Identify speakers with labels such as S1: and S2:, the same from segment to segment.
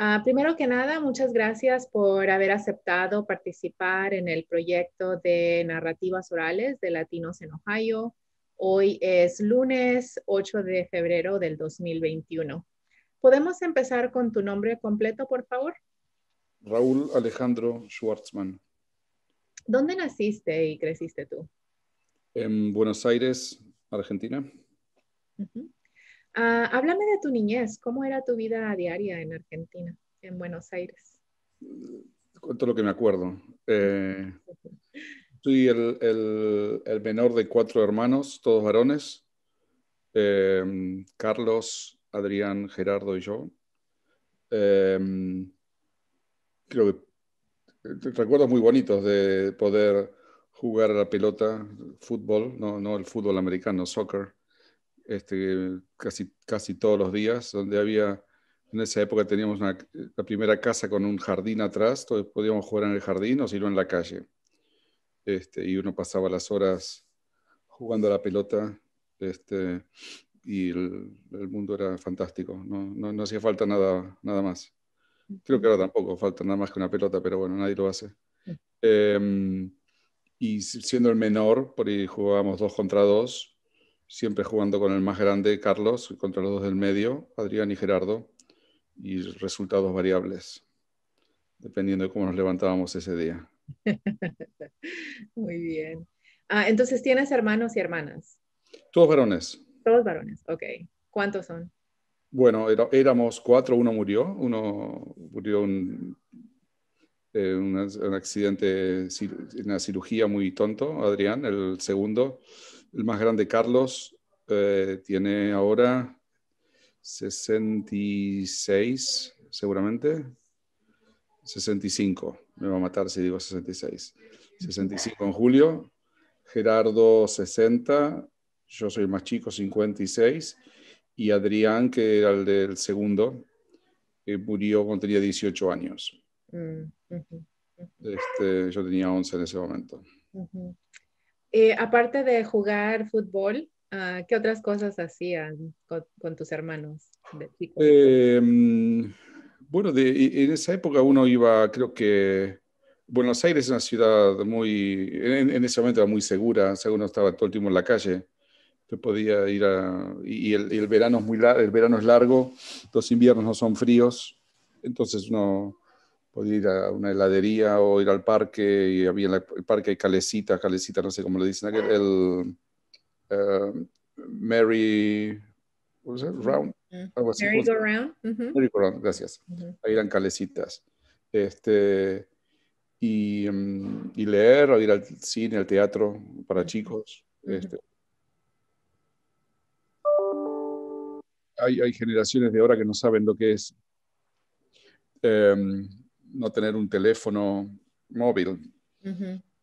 S1: Ah, primero que nada, muchas gracias por haber aceptado participar en el proyecto de narrativas orales de Latinos en Ohio. Hoy es lunes 8 de febrero del 2021. ¿Podemos empezar con tu nombre completo, por favor?
S2: Raúl Alejandro Schwartzman.
S1: ¿Dónde naciste y creciste tú?
S2: En Buenos Aires, Argentina.
S1: Ah, háblame de tu niñez, ¿cómo era tu vida diaria en Argentina, en Buenos Aires?
S2: Cuento lo que me acuerdo. Eh, soy el, menor de cuatro hermanos, todos varones, em, Carlos, Adrián, Gerardo y yo. Em, creo que eh, recuerdos muy bonitos de poder jugar a la pelota, fútbol, no, no el fútbol americano, soccer este, casi, casi todos los días, donde había, en esa época teníamos la primera casa con un jardín atrás, todos podíamos jugar en el jardín o si no en la calle. Este, y uno pasaba las horas jugando a la pelota este, y el, mundo era fantástico, no, no, hacía falta nada, nada más. Creo que ahora tampoco falta nada más que una pelota, pero bueno, nadie lo hace. Em, y siendo el menor, por ahí jugábamos dos contra dos, siempre jugando con el más grande, Carlos, contra los dos del medio, Adrián y Gerardo, y resultados variables, dependiendo de cómo nos levantábamos ese día.
S1: Muy bien. Ah, entonces, ¿tienes hermanos y hermanas?
S2: Todos varones.
S1: Todos varones, ok. ¿Cuántos son?
S2: Bueno, éramos cuatro, uno murió, uno murió eh, un, un, accidente, accidente, una cirugía muy tonto, Adrián, el segundo. El más grande, Carlos, eh, tiene ahora 66, seguramente. 65, me va a matar si digo 66. 65 en julio, Gerardo 60, yo soy el más chico, 56, y Adrián, que era el del segundo, eh, murió cuando tenía 18 años. Mm, este, yo tenía 11 en ese momento.
S1: Eh, aparte de jugar fútbol, ah, ¿qué otras cosas hacían con, tus hermanos?
S2: Em, bueno, en esa época uno iba, creo que Buenos Aires es una ciudad muy, en, ese momento era muy segura, o sea, uno estaba todo el tiempo en la calle, te podía ir a, y el, verano es muy el verano es largo, los inviernos no son fríos, entonces uno ir a una heladería o ir al parque y había en el parque hay calecita, calecita, no sé cómo lo dicen, el eh, Mary, Round, mm, algo Mary Go
S1: Round. Go
S2: Round, gracias. Ahí eran calecitas. Este, mm, y, leer, o ir al cine, al teatro para chicos. Este, hay, hay, generaciones de ahora que no saben lo que es em, no tener un teléfono móvil.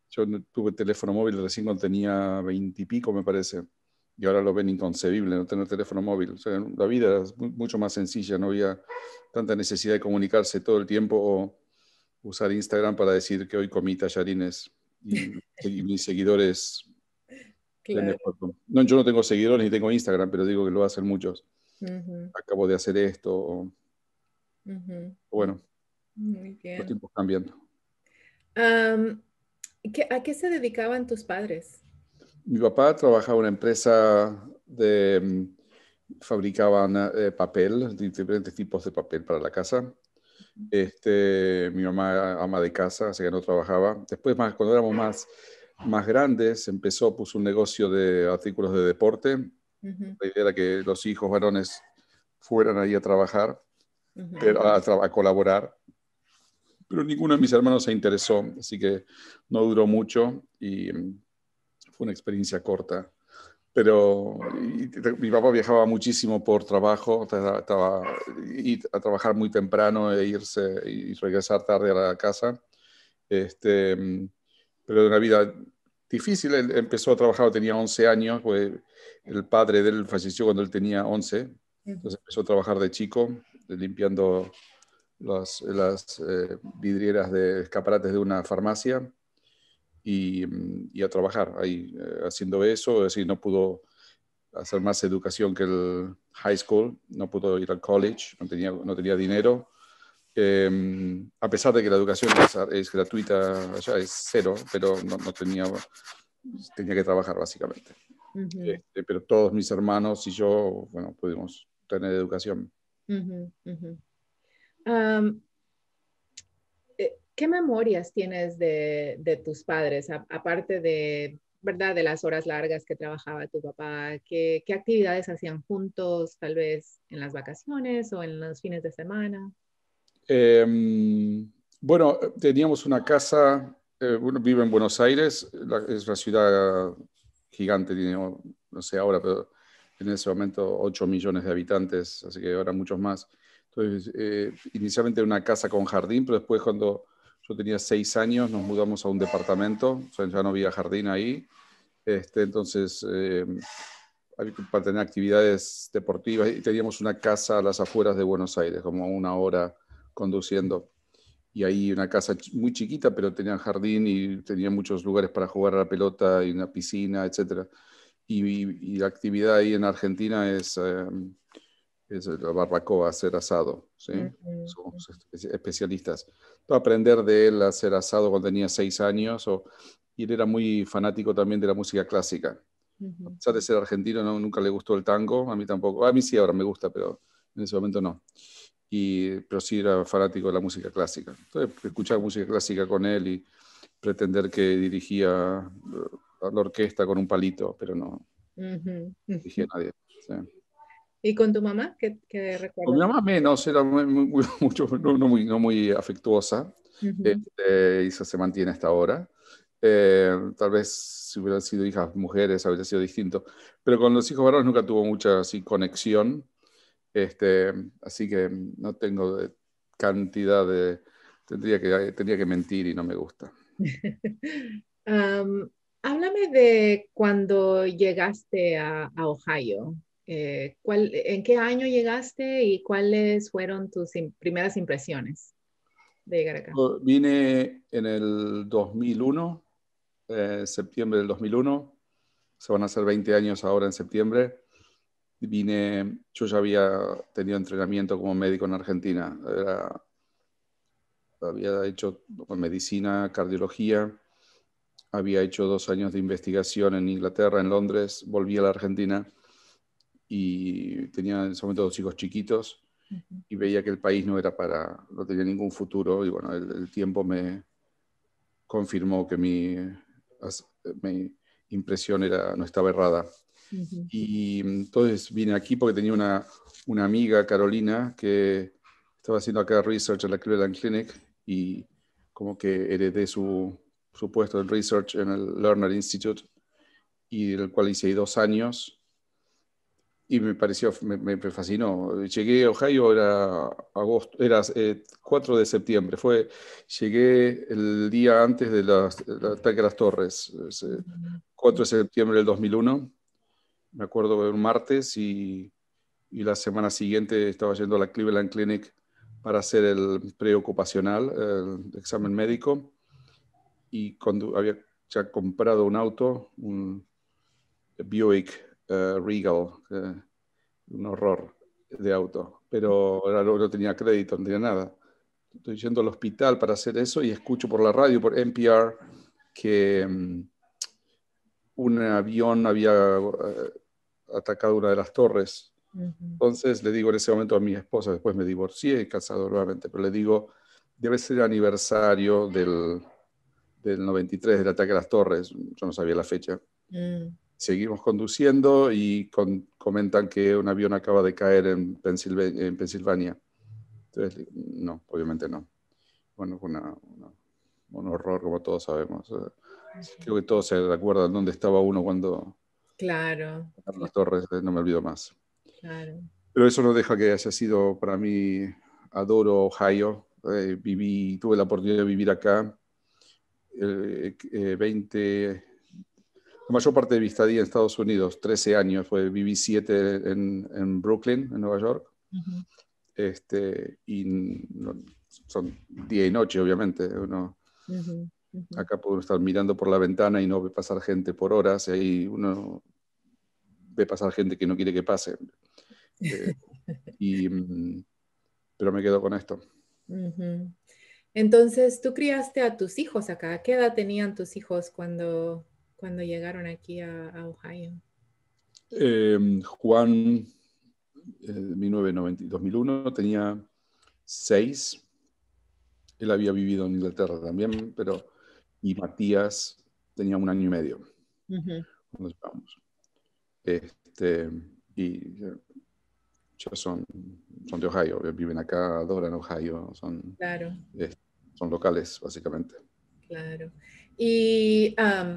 S2: Yo tuve teléfono móvil recién cuando tenía veintipico, me parece. Y ahora lo ven inconcebible, no tener teléfono móvil. la vida es mucho más sencilla, no había tanta necesidad de comunicarse todo el tiempo o usar Instagram para decir que hoy comí tallarines y, mis seguidores. No, yo no tengo seguidores ni tengo Instagram, pero digo que lo hacen muchos. Acabo de hacer esto. Bueno,
S1: muy bien. Los tiempos cambiando. ¿A qué se dedicaban tus padres?
S2: Mi papá trabajaba en una empresa de mm, fabricaban eh, papel, diferentes tipos de papel para la casa. Este, mi mamá ama de casa, así que no trabajaba. Después, más, cuando éramos más, más grandes, empezó, puso un negocio de artículos de deporte. La idea era que los hijos varones fueran ahí a trabajar, pero, a, colaborar, pero ninguno de mis hermanos se interesó, así que no duró mucho y mm, fue una experiencia corta. Pero mi papá viajaba muchísimo por trabajo, estaba a trabajar muy temprano e irse y regresar tarde a la casa. Este, mm, pero de una vida difícil, empezó a trabajar, tenía 11 años, el padre de él falleció cuando él tenía 11, entonces empezó a trabajar de chico, limpiando las, eh, vidrieras de escaparates de una farmacia y, mm, a trabajar ahí eh, haciendo eso. Es decir, no pudo hacer más educación que el high school, no pudo ir al college, no tenía, no tenía dinero. Em, a pesar de que la educación es, gratuita ya es cero, pero no, tenía, tenía que trabajar básicamente. Este, pero todos mis hermanos y yo, bueno, pudimos tener educación.
S1: Eh, ¿Qué memorias tienes de, tus padres, aparte de, ¿verdad? de las horas largas que trabajaba tu papá? ¿qué, actividades hacían juntos, tal vez en las vacaciones o en los fines de semana?
S2: Em, bueno, teníamos una casa, eh, vive en Buenos Aires, es una ciudad gigante, no sé ahora, pero en ese momento 8 millones de habitantes, así que ahora muchos más. Entonces, eh, inicialmente era una casa con jardín, pero después cuando yo tenía seis años nos mudamos a un departamento, ya no había jardín ahí. Este, entonces, eh, para tener actividades deportivas, y teníamos una casa a las afueras de Buenos Aires, como una hora conduciendo. Y ahí una casa muy chiquita, pero tenía jardín y tenía muchos lugares para jugar a la pelota y una piscina, etc. Y, la actividad ahí en Argentina es... Eh, es el barbacoa, hacer asado, ¿sí? especialistas. Aprender de él a hacer asado cuando tenía seis años, o, y él era muy fanático también de la música clásica. A pesar de ser argentino, nunca le gustó el tango, a mí tampoco, a mí sí ahora me gusta, pero en ese momento no. Y, pero sí era fanático de la música clásica. Entonces, escuchar música clásica con él y pretender que dirigía eh, la orquesta con un palito, pero no dirigía nadie. ¿sí?
S1: ¿Y con tu mamá? ¿Qué, recuerdas? Con mi mamá
S2: menos, era muy, mucho, no, muy, afectuosa este, y se, mantiene hasta ahora. Eh, tal vez si hubieran sido hijas mujeres habría sido distinto, pero con los hijos varones nunca tuvo mucha conexión, este, así que no tengo cantidad de... Tendría que, tendría que mentir y no me gusta.
S1: háblame de cuando llegaste a Ohio. Eh, ¿en qué año llegaste y cuáles fueron tus primeras impresiones de llegar acá?
S2: Vine en el 2001, eh, septiembre del 2001, se van a hacer 20 años ahora en septiembre. Vine, yo ya había tenido entrenamiento como médico en Argentina, había hecho medicina, cardiología, había hecho dos años de investigación en Inglaterra, en Londres, volví a la Argentina y tenía en ese momento dos hijos chiquitos y veía que el país no era para, no tenía ningún futuro y bueno, el, tiempo me confirmó que mi, impresión era, no estaba errada. Y mm, entonces vine aquí porque tenía una, amiga, Carolina, que estaba haciendo acá research en la Cleveland Clinic y como que heredé su, su puesto de research en el Learner Institute y del cual hice dos años y me pareció, me, me, fascinó. Llegué a Ohio, era, agosto, era 4 eh, de septiembre, fue, llegué el día antes del de ataque a las torres, 4 eh, de septiembre del 2001, me acuerdo de un martes y, y, la semana siguiente estaba yendo a la Cleveland Clinic para hacer el preocupacional, el examen médico, y cuando había ya comprado un auto, un Buick eh, Regal, un horror de auto, pero no tenía crédito, no tenía nada. Estoy yendo al hospital para hacer eso y escucho por la radio, por NPR, que mm, un avión había eh, atacado una de las torres. Entonces le digo en ese momento a mi esposa, después me divorcié y casado nuevamente, pero le digo, debe ser aniversario del, del 93, del ataque a las torres, yo no sabía la fecha. Mm seguimos conduciendo y comentan que un avión acaba de caer en, Pensilvania. En Entonces, no, obviamente no. Bueno, un horror, como todos sabemos. Eh, creo que todos se recuerdan dónde estaba uno cuando...
S1: Claro.
S2: Las torres, eh, no me olvido más. Claro. Pero eso no deja que haya sido para mí, adoro Ohio, eh, viví, tuve la oportunidad de vivir acá 20 la mayor parte de mi estadía en Estados Unidos, 13 años, fue, viví 7 en, Brooklyn, en Nueva York. este, y son día y noche, obviamente. Uno, Acá puedo estar mirando por la ventana y no ve pasar gente por horas, y ahí uno ve pasar gente que no quiere que pase. Eh, y, mm, pero me quedo con esto.
S1: Entonces, tú criaste a tus hijos acá. ¿Qué edad tenían tus hijos cuando cuando llegaron aquí a, Ohio?
S2: Em, Juan, eh, en 2001, tenía seis. Él había vivido en Inglaterra también, pero. Y Matías tenía un año y medio. cuando Este, y eh, ya son, son de Ohio, viven acá, adoran Ohio, son, claro. son locales básicamente.
S1: Claro. Y um,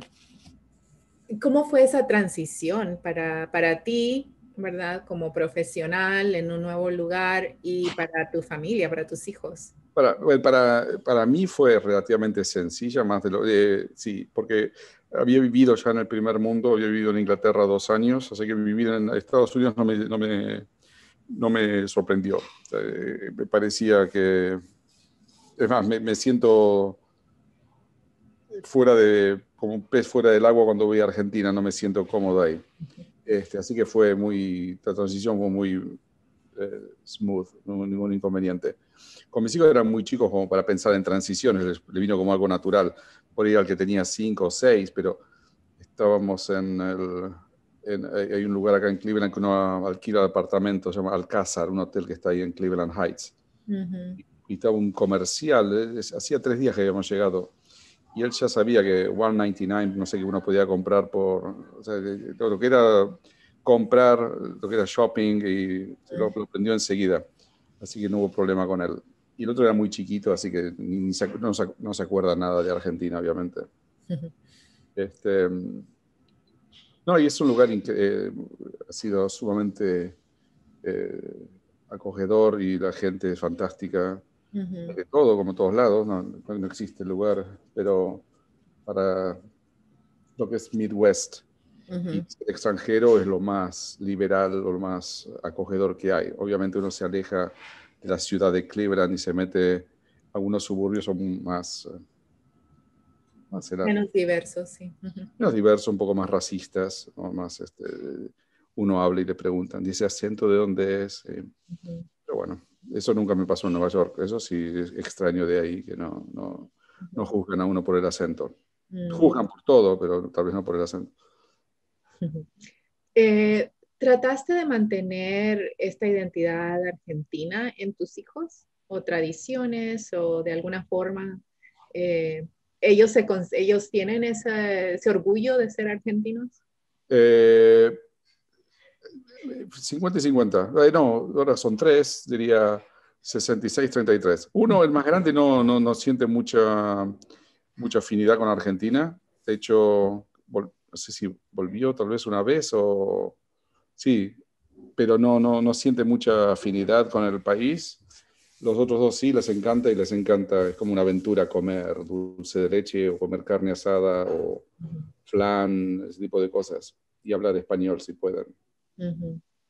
S1: ¿Cómo fue esa transición para, para ti, verdad, como profesional en un nuevo lugar y para tu familia, para tus hijos?
S2: Para, para, para mí fue relativamente sencilla, más de lo eh, sí, porque había vivido ya en el primer mundo, había vivido en Inglaterra dos años, así que vivir en Estados Unidos no me, no me, no me sorprendió. Eh, me parecía que, es más, me, me siento fuera de como un pez fuera del agua cuando voy a Argentina, no me siento cómodo ahí. Este, así que fue muy, la transición fue muy eh, smooth, no ningún inconveniente. Con mis hijos eran muy chicos como para pensar en transiciones, le vino como algo natural, por ir al que tenía cinco o seis, pero estábamos en el, hay un lugar acá en Cleveland que uno alquila apartamentos, se llama Alcázar, un hotel que está ahí en Cleveland Heights. y, estaba un comercial, hacía tres días que habíamos llegado y él ya sabía que 199, no sé, que uno podía comprar por, o sea, lo que era comprar, lo que era shopping, y lo, prendió enseguida, así que no hubo problema con él. Y el otro era muy chiquito, así que no, se acuerda nada de Argentina, obviamente. Este, no, y es un lugar que eh, ha sido sumamente eh, acogedor y la gente es fantástica de todo, como todos lados, no, no existe lugar, pero para lo que es Midwest, el extranjero es lo más liberal o lo más acogedor que hay. Obviamente uno se aleja de la ciudad de Cleveland y se mete a unos suburbios son más... Eh, más menos
S1: diversos, sí.
S2: Menos diversos, un poco más racistas, más este, uno habla y le preguntan, dice acento de dónde es. Eh, pero bueno. Eso nunca me pasó en Nueva York. Eso sí es extraño de ahí, que no, no, juzgan a uno por el acento. Mm. Juzgan por todo, pero tal vez no por el acento.
S1: Eh, ¿Trataste de mantener esta identidad argentina en tus hijos? ¿O tradiciones? ¿O de alguna forma? Eh, ¿ellos, se, ¿Ellos tienen ese, orgullo de ser argentinos?
S2: 50 eh, y 50. no, ahora son tres, diría. 66-33. Uno, el más grande, no, no, no, siente mucha, mucha afinidad con Argentina. De hecho, no sé si volvió tal vez una vez o... Sí, pero no, no, no siente mucha afinidad con el país. Los otros dos sí, les encanta y les encanta, es como una aventura comer dulce de leche o comer carne asada o flan, ese tipo de cosas. Y hablar español si pueden.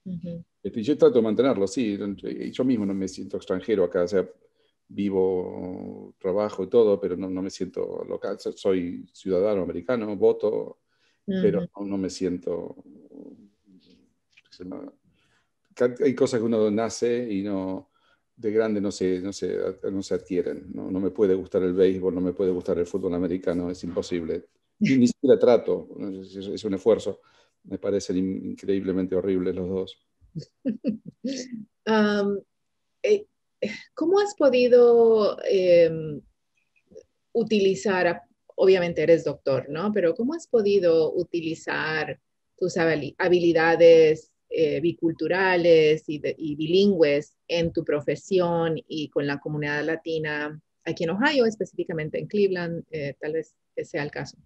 S2: Uh yo trato de mantenerlo, sí. Yo mismo no me siento extranjero acá, sea, vivo, trabajo y todo, pero no, no me siento local. Soy ciudadano americano, voto, pero no, no, me siento... Hay cosas que uno nace y no de grande no se, no se adquieren. ¿no? me puede gustar el béisbol, no me puede gustar el fútbol americano, es imposible. Ni, siquiera trato, es un esfuerzo me parecen increíblemente horribles los dos.
S1: Eh, ¿Cómo has podido em, utilizar, obviamente eres doctor, ¿no? Pero ¿cómo has podido utilizar tus habilidades eh, biculturales y, bilingües en tu profesión y con la comunidad latina aquí en Ohio, específicamente en Cleveland, eh, tal vez sea el caso.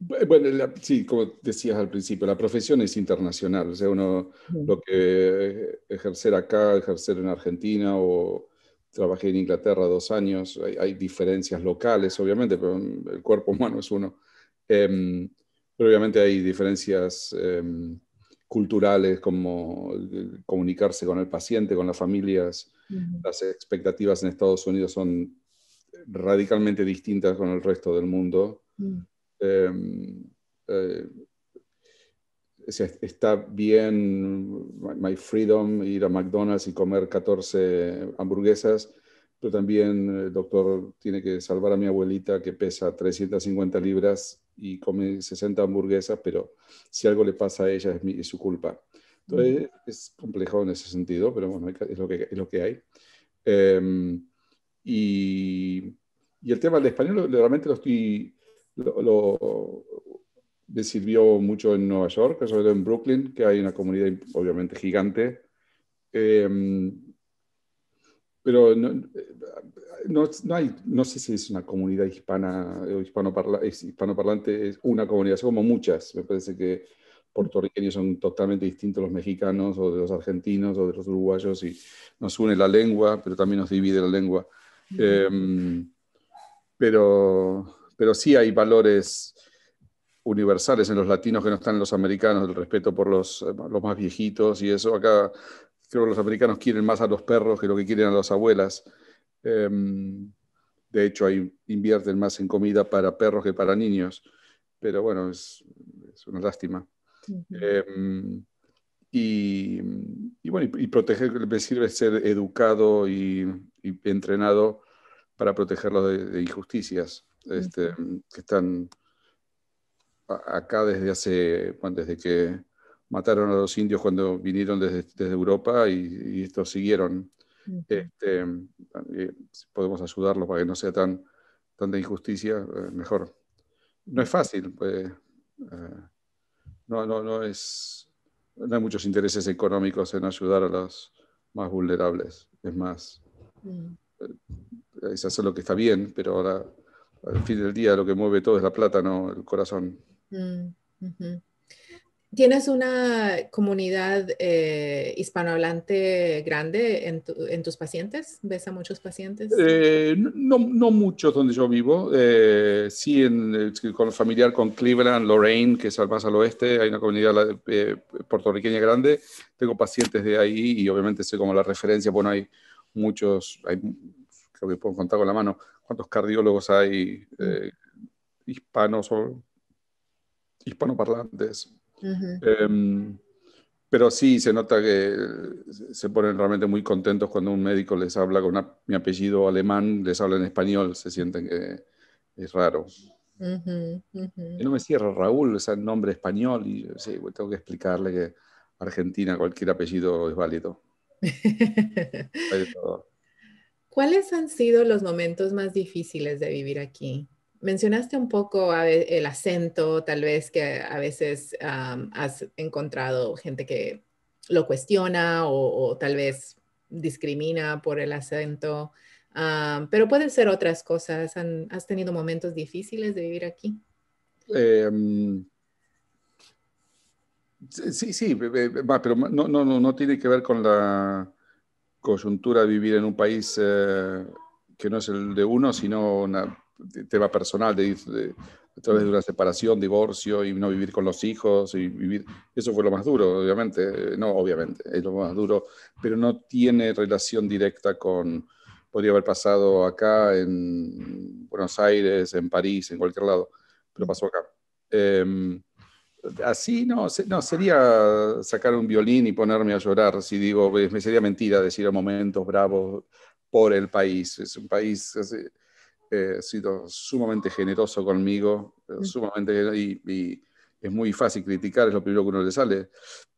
S2: Bueno, sí, como decías al principio, la profesión es internacional, o sea, uno lo que ejercer acá, ejercer en Argentina o trabajé en Inglaterra dos años, hay, diferencias locales, obviamente, pero mm, el cuerpo humano es uno. Em, pero obviamente hay diferencias em, culturales, como comunicarse con el paciente, con las familias. Las expectativas en Estados Unidos son radicalmente distintas con el resto del mundo. Mm. Em, eh, está bien My Freedom, ir a McDonald's y comer 14 hamburguesas, pero también eh, el doctor tiene que salvar a mi abuelita que pesa 350 libras y come 60 hamburguesas, pero si algo le pasa a ella es, mi, su culpa. Entonces es complejo en ese sentido, pero bueno, es lo que, es lo que hay. Em, y, y, el tema del español realmente lo estoy lo, me sirvió mucho en Nueva York, sobre todo en Brooklyn, que hay una comunidad obviamente gigante. Em, pero eh, no, no, hay, no sé si es una comunidad hispana o es hispanoparlante, es una comunidad, son como muchas. Me parece que puertorriqueños son totalmente distintos los mexicanos o de los argentinos o de los uruguayos y nos une la lengua, pero también nos divide la lengua. Em, pero pero sí hay valores universales en los latinos que no están en los americanos, el respeto por eh, los, más viejitos y eso. Acá creo que los americanos quieren más a los perros que lo que quieren a las abuelas. Em, de hecho, ahí invierten más en comida para perros que para niños, pero bueno, es, una lástima. Em, y, y, bueno, y, proteger, me sirve ser educado y, entrenado para protegerlos de injusticias. Este, que están acá desde hace, desde que mataron a los indios cuando vinieron desde, Europa y, estos siguieron. si este, eh, podemos ayudarlos para que no sea tan tanta injusticia, eh, mejor. No es fácil, pues, eh, no, no, es, hay muchos intereses económicos en ayudar a los más vulnerables. Es más, mm. es lo que está bien, pero ahora al fin del día lo que mueve todo es la plata, ¿no? El corazón.
S1: Mm, ¿Tienes una comunidad eh, hispanohablante grande en, tus pacientes? ¿Ves a muchos pacientes? Eh,
S2: no, no, muchos donde yo vivo. Eh, sí, en, con familiar con Cleveland, Lorraine, que es al más al oeste, hay una comunidad puertorriqueña grande. Tengo pacientes de ahí y obviamente soy como la referencia. Bueno, hay muchos, hay creo que puedo contar con la mano, cuántos cardiólogos hay mm. eh, hispanos o hispanoparlantes.
S1: Em,
S2: pero sí se nota que se ponen realmente muy contentos cuando un médico les habla con mi apellido alemán, les habla en español, se sienten que es raro.
S1: y
S2: No me cierra Raúl, o sea, nombre español, y tengo que explicarle que Argentina cualquier apellido es válido. Hay todo.
S1: ¿Cuáles han sido los momentos más difíciles de vivir aquí? Mencionaste un poco el acento, tal vez que a veces has encontrado gente que lo cuestiona o, tal vez discrimina por el acento, pero pueden ser otras cosas. ¿Has tenido momentos difíciles de vivir aquí?
S2: Em, sí, sí, eh, eh, pero no, no, no tiene que ver con la coyuntura vivir en un país eh, que no es el de uno, sino un tema personal, de, a través de una separación, divorcio y no vivir con los hijos y vivir. Eso fue lo más duro, obviamente. No, obviamente, es lo más duro, pero no tiene relación directa con. Podría haber pasado acá, en Buenos Aires, en París, en cualquier lado, pero pasó acá. Em, así no, no, sería sacar un violín y ponerme a llorar, si digo, me sería mentira decir a momentos bravos por el país. Es un país, eh, ha sido sumamente generoso conmigo, mm. sumamente y, y, es muy fácil criticar, es lo primero que uno le sale.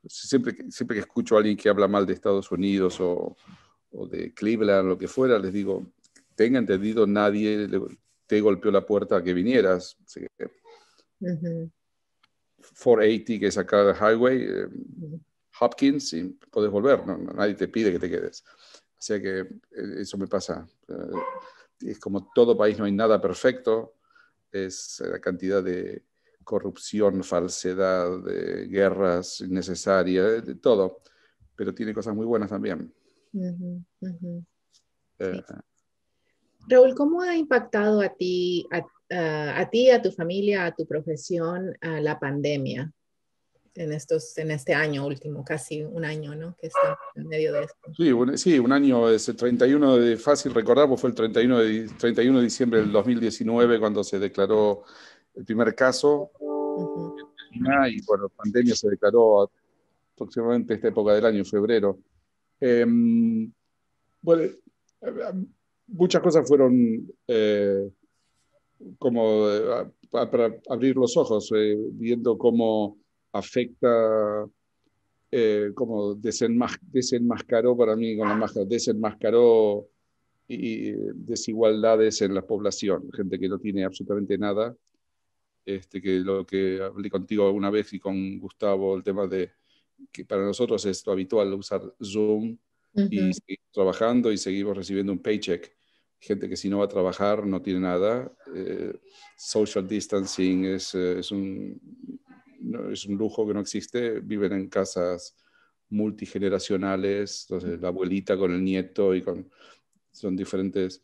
S2: Siempre, que, siempre que escucho a alguien que habla mal de Estados Unidos o, de Cleveland, lo que fuera, les digo, tenga entendido, nadie te golpeó la puerta a que vinieras. 480, que es acá de Highway, eh, Hopkins, y puedes volver, nadie te pide que te quedes. O sea que eh, eso me pasa. Eh, es como todo país, no hay nada perfecto, es la cantidad de corrupción, falsedad, de guerras innecesarias, de todo, pero tiene cosas muy buenas también.
S1: Raúl, ¿cómo ha impactado a ti, a ti, a tu familia, a tu profesión, a la pandemia en, estos, en este año último, casi un año, ¿no? Que está en medio de esto.
S2: Sí, un, sí, un año, es el 31 de, fácil recordar, pues fue el 31 de, 31 de diciembre del 2019 cuando se declaró el primer caso. Y bueno, pandemia se declaró aproximadamente esta época del año, febrero. Em, bueno, eh, eh, muchas cosas fueron eh, como eh, para abrir los ojos, eh, viendo cómo afecta, eh, cómo desenmascaró para mí con la desenmascaró y, desigualdades en la población, gente que no tiene absolutamente nada. Este, que lo que hablé contigo una vez y con Gustavo, el tema de que para nosotros es habitual usar Zoom y seguir trabajando y seguimos recibiendo un paycheck gente que si no va a trabajar no tiene nada. Eh, social distancing es, eh, un, es, un, lujo que no existe. Viven en casas multigeneracionales, entonces la abuelita con el nieto y con... Son diferentes...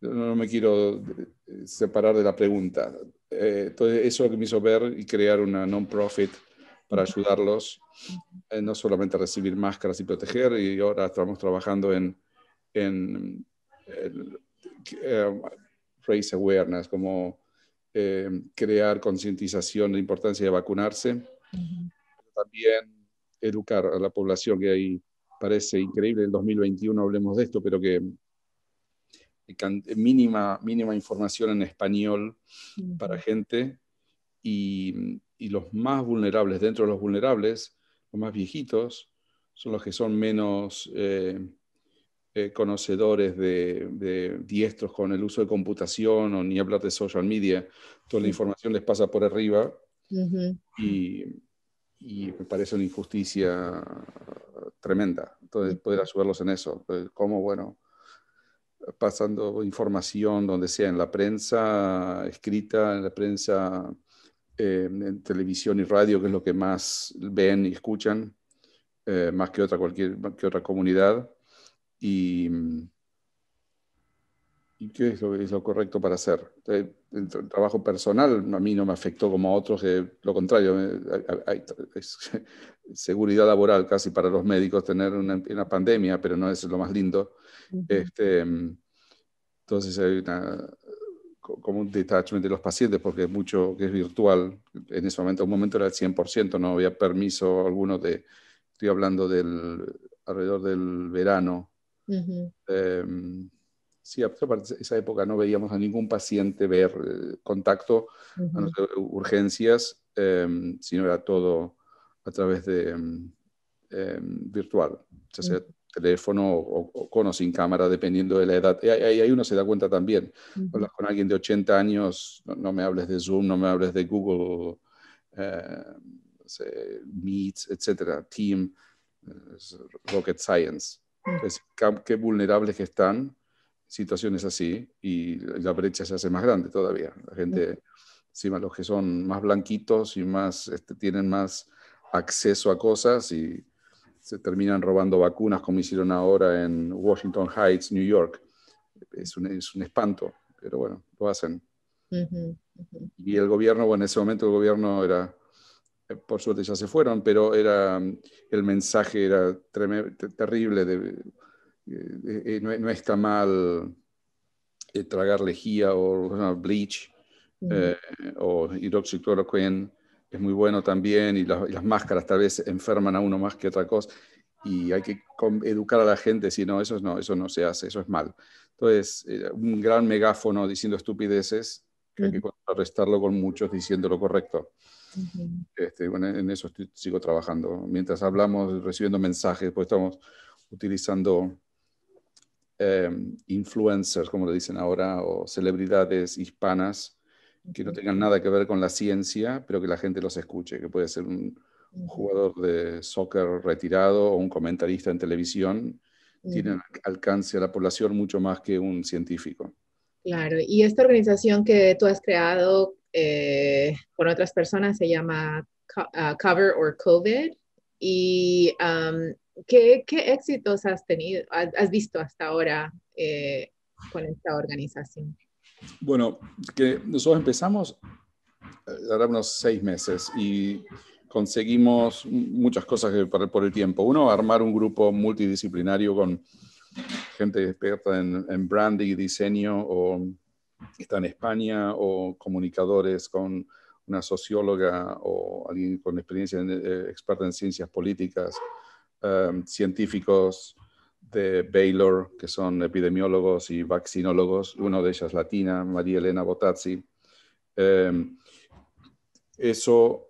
S2: No, me quiero eh, separar de la pregunta. entonces eso es lo que me hizo ver y crear una non-profit para ayudarlos, no solamente a recibir máscaras y proteger, y ahora estamos trabajando en eh, raise awareness, como eh, crear concientización de la importancia de vacunarse. También educar a la población, que ahí parece increíble, en 2021 hablemos de esto, pero que mínima, mínima información en español para gente y, y, los más vulnerables, dentro de los vulnerables, los más viejitos, son los que son menos... Eh, eh, conocedores de, diestros con el uso de computación o ni hablar de social media, toda la información les pasa por arriba y, me parece una injusticia tremenda. Entonces, poder ayudarlos en eso. como bueno, pasando información donde sea, en la prensa escrita, en la prensa, eh, en televisión y radio, que es lo que más ven y escuchan, eh, más que otra, cualquier, que otra comunidad y, mm, y qué es lo, correcto para hacer. El, eh, trabajo personal a mí no me afectó como a otros, eh, lo contrario, eh, hay, seguridad laboral casi para los médicos tener una, pandemia, pero no es lo más lindo. este, mm, entonces hay como un detachment de los pacientes, porque es mucho que es virtual. En ese momento, un momento era el 100%, no había permiso alguno de, estoy hablando del, alrededor del verano Em, sí, aparte esa época no veíamos a ningún paciente ver eh, contacto, a urgencias, em, sino era todo a través de em, virtual, ya sea teléfono o, con o sin cámara, dependiendo de la edad. Y ahí, uno se da cuenta también. Con, alguien de 80 años, no, me hables de Zoom, no me hables de Google. Eh, Meet, etcétera, Team, eh, Rocket Science. Mm. qué vulnerables que están situaciones así y la brecha se hace más grande todavía. La gente, encima mm. los que son más blanquitos y más, este, tienen más acceso a cosas y se terminan robando vacunas como hicieron ahora en Washington Heights, New York. Es un, espanto, pero bueno, lo hacen. Y el gobierno, bueno, en ese momento el gobierno era eh, por suerte ya se fueron, pero era, el mensaje era terrible, eh, eh, no, está mal tragar lejía o bleach o o hidroxicloroquina, es muy bueno también, y, las máscaras tal vez enferman a uno más que otra cosa y hay que educar a la gente, si no, eso no, eso no se hace, eso es mal. Entonces, un gran megáfono diciendo estupideces, que hay que contrarrestarlo con muchos diciendo lo correcto. Este, en eso sigo trabajando. Mientras hablamos, recibiendo mensajes, pues estamos utilizando em, influencers, como lo dicen ahora, o celebridades hispanas que no tengan nada que ver con la ciencia, pero que la gente los escuche, que puede ser un, jugador de soccer retirado o un comentarista en televisión, tienen alcance a la población mucho más que un científico.
S1: Claro, y esta organización que tú has creado, eh, con otras personas se llama ah, Cover or COVID. ¿Y ¿qué, ¿qué, éxitos has tenido, has visto hasta ahora eh, con esta organización?
S2: Bueno, que nosotros empezamos eh, ahora unos seis meses y conseguimos muchas cosas por el tiempo. Uno, armar un grupo multidisciplinario con gente experta en, en branding y diseño o está en España o comunicadores con una socióloga o alguien con experiencia eh, experta en ciencias políticas, em, científicos de Baylor, que son epidemiólogos y vaccinólogos, una de ellas latina, María Elena Botazzi. Em, eso,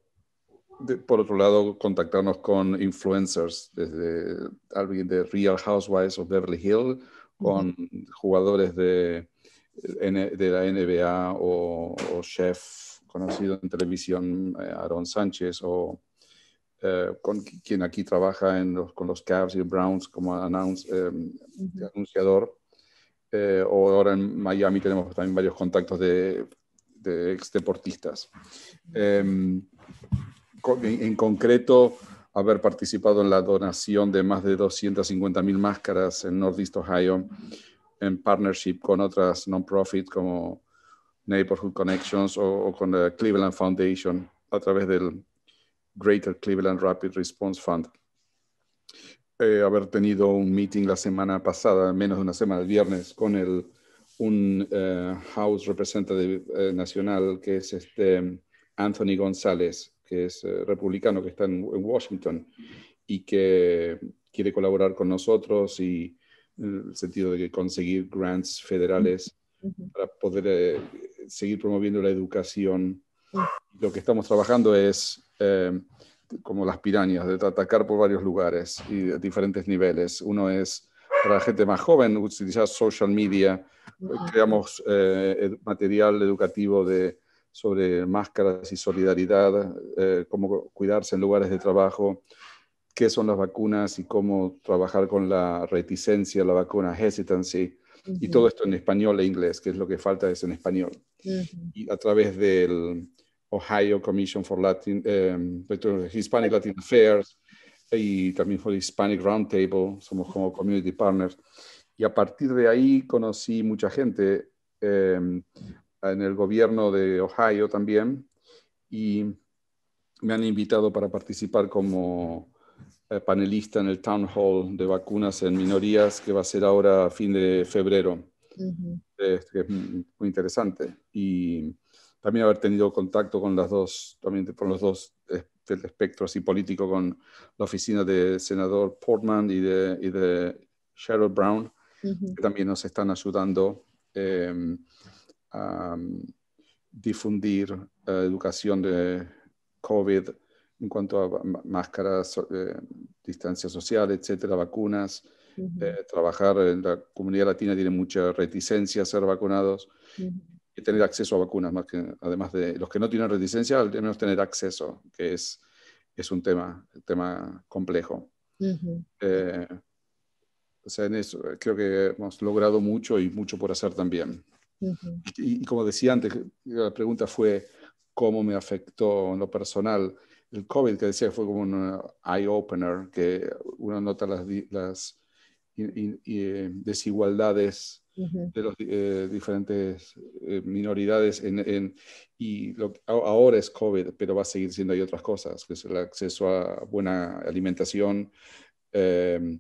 S2: por otro lado, contactarnos con influencers, desde alguien de Real Housewives of Beverly Hill, con jugadores de de la NBA o, chef conocido en televisión, eh, Aaron Sánchez, o eh, con quien aquí trabaja en con los Cavs y Browns como eh, anunciador. o ahora en Miami tenemos también varios contactos de, ex deportistas. Em, en, en concreto, haber participado en la donación de más de 250.000 máscaras en Northeast Ohio en partnership con otras non-profit como Neighborhood Connections o, con la Cleveland Foundation a través del Greater Cleveland Rapid Response Fund. Eh, haber tenido un meeting la semana pasada, menos de una semana, el viernes, con el, un eh, House Representative eh, nacional que es este Anthony González, que es republicano, que está en, en Washington y que quiere colaborar con nosotros y en el sentido de que conseguir grants federales para poder eh, seguir promoviendo la educación. Lo que estamos trabajando es eh, como las pirañas, de atacar por varios lugares y a diferentes niveles. Uno es para la gente más joven, utilizar social media, creamos eh, material educativo de, sobre máscaras y solidaridad, cómo cuidarse en lugares de trabajo qué son las vacunas y cómo trabajar con la reticencia, la vacuna hesitancy, y todo esto en español e inglés, que es lo que falta es en español. Y a través del Ohio Commission for em, Hispanic Latin Affairs y también por Hispanic Roundtable, somos como community partners. Y a partir de ahí conocí mucha gente em, en el gobierno de Ohio también y me han invitado para participar como eh, panelista en el Town Hall de vacunas en minorías que va a ser ahora a fin de febrero, eh, es muy, interesante. Y también haber tenido contacto con, las dos, también por los dos espectros, eh, espectro político, con la oficina del senador Portman y de, y de Cheryl Brown, que también nos están ayudando em, a mm, difundir educación de COVID en cuanto a máscaras, eh, distancia social, etcétera, vacunas. Eh, trabajar en la comunidad latina tiene mucha reticencia a ser vacunados y tener acceso a vacunas, más que, además de los que no tienen reticencia, al menos tener acceso, que es, es un tema, tema complejo. Eh, o sea, en eso creo que hemos logrado mucho y mucho por hacer también. Y, y, como decía antes, la pregunta fue cómo me afectó en lo personal el COVID que decía fue como un eye-opener, que uno nota las, las eh, desigualdades de las eh, diferentes eh, minoridades en, y ahora es COVID, pero va a seguir siendo hay otras cosas, que es el acceso a buena alimentación. Em,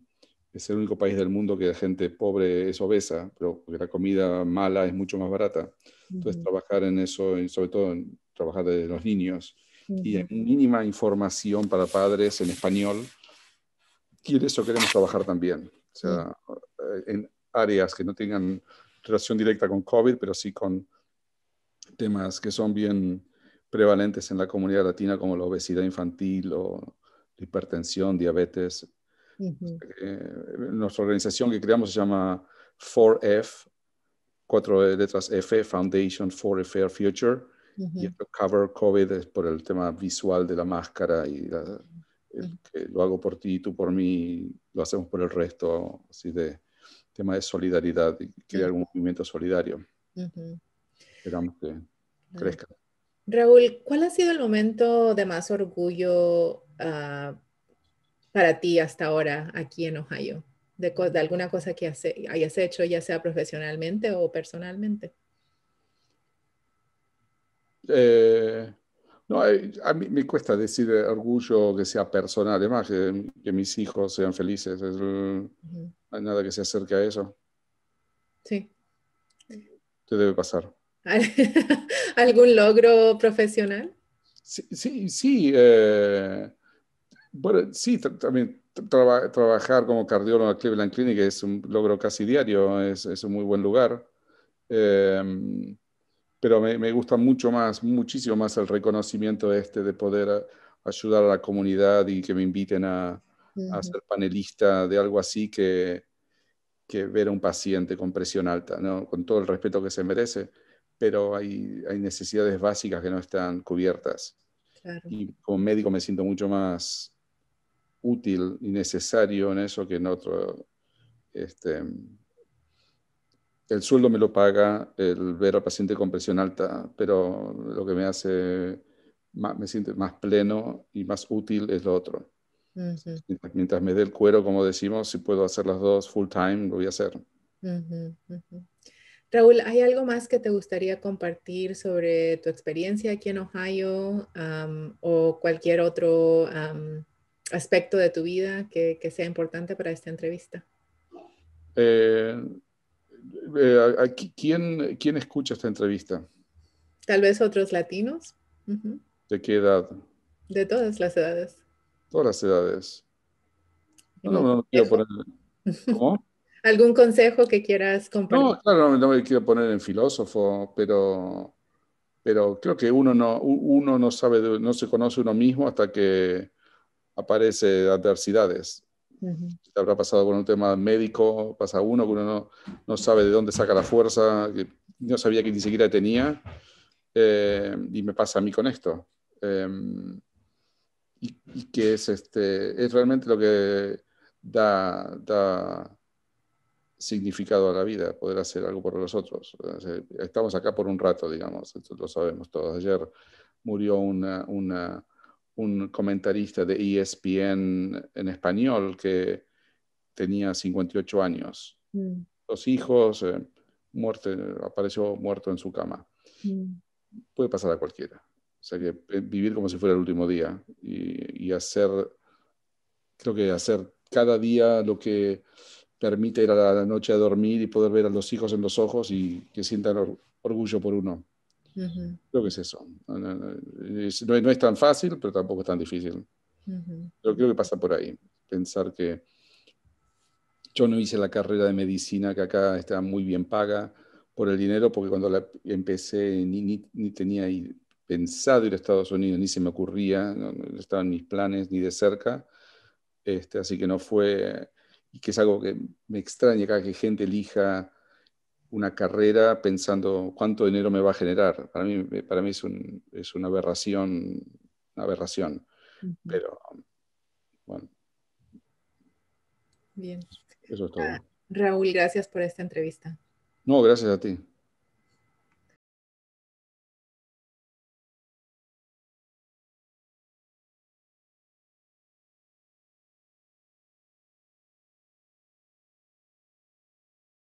S2: es el único país del mundo que la gente pobre es obesa, pero la comida mala es mucho más barata. Entonces, trabajar en eso, y sobre todo en trabajar de los niños, y mínima información para padres en español. Y en eso queremos trabajar también, o sea, eh, en áreas que no tengan relación directa con COVID, pero sí con temas que son bien prevalentes en la comunidad latina, como la obesidad infantil o hipertensión, diabetes. Eh, nuestra organización que creamos se llama 4F, cuatro letras F, Foundation for a Fair Future, y esto cover COVID es por el tema visual de la máscara y
S1: mm.
S2: lo hago por ti, tú por mí, lo hacemos por el resto, así de tema de solidaridad y crear un movimiento solidario. Esperamos que
S1: crezca. Raúl, ¿cuál ha sido el momento de más orgullo ah, para ti hasta ahora aquí en Ohio? De, alguna cosa que hayas hecho, ya sea profesionalmente o personalmente.
S2: Eh, no, a mí me cuesta decir orgullo que sea personal, además que, que mis hijos sean felices. No hay nada que se acerque a eso. Sí. Te debe pasar.
S1: ¿Algún logro profesional?
S2: Sí, sí, eh, bueno, sí, también trabajar como cardiólogo en Cleveland Clinic es un logro casi diario, es, un muy buen lugar. Eh, pero me, gusta mucho más, muchísimo más el reconocimiento este de poder ayudar a la comunidad y que me inviten a, ser panelista de algo así que, que, ver a un paciente con presión alta, ¿no? con todo el respeto que se merece, pero hay, hay necesidades básicas que no están cubiertas. Y como médico me siento mucho más útil y necesario en eso que en otro, este, el sueldo me lo paga el ver al paciente con presión alta, pero lo que me hace, me siente más pleno y más útil es lo otro. mientras, me dé el cuero, como decimos, si puedo hacer las dos full time, lo voy a hacer.
S1: Raúl, ¿hay algo más que te gustaría compartir sobre tu experiencia aquí en Ohio o cualquier otro aspecto de tu vida que, sea importante para esta entrevista?
S2: Eh, eh, ¿quién, escucha esta entrevista?
S1: Tal vez otros latinos. ¿De qué edad? De todas las edades.
S2: Todas las edades.
S1: ¿Algún consejo que quieras compartir? No,
S2: claro, no, me quiero poner en filósofo, pero, creo que uno no, uno no sabe, no se conoce uno mismo hasta que aparece adversidades. Uh Habrá pasado con un tema médico, pasa uno que uno no, no sabe de dónde saca la fuerza, que no sabía que ni siquiera tenía, eh, y me pasa a mí con esto. Em, y, que es, este, es realmente lo que da, da significado a la vida, poder hacer algo por los otros. Estamos acá por un rato, digamos, lo sabemos todos. Ayer murió una un comentarista de ESPN en español que tenía 58 años.
S1: los
S2: mm. hijos, eh, muerte, apareció muerto en su cama. Mm. Puede pasar a cualquiera. O sea, que eh, vivir como si fuera el último día y hacer, creo que hacer cada día lo que permite ir a la noche a dormir y poder ver a los hijos en los ojos y que sientan orgullo por uno.
S1: Creo
S2: que es eso. No, es, tan fácil, pero tampoco es tan difícil. Pero creo que pasa por ahí. Pensar que yo no hice la carrera de medicina que acá está muy bien paga por el dinero, porque cuando la empecé ni, ni, tenía pensado ir a Estados Unidos, ni se me ocurría, no, estaban mis planes ni de cerca. Este, así que no fue, y que es algo que me extraña acá que gente elija una carrera pensando cuánto dinero me va a generar. Para mí, para mí es, una aberración, una aberración. Pero, bueno. Bien. Eso es todo. Ah,
S1: Raúl, gracias por esta entrevista.
S2: No, gracias a ti.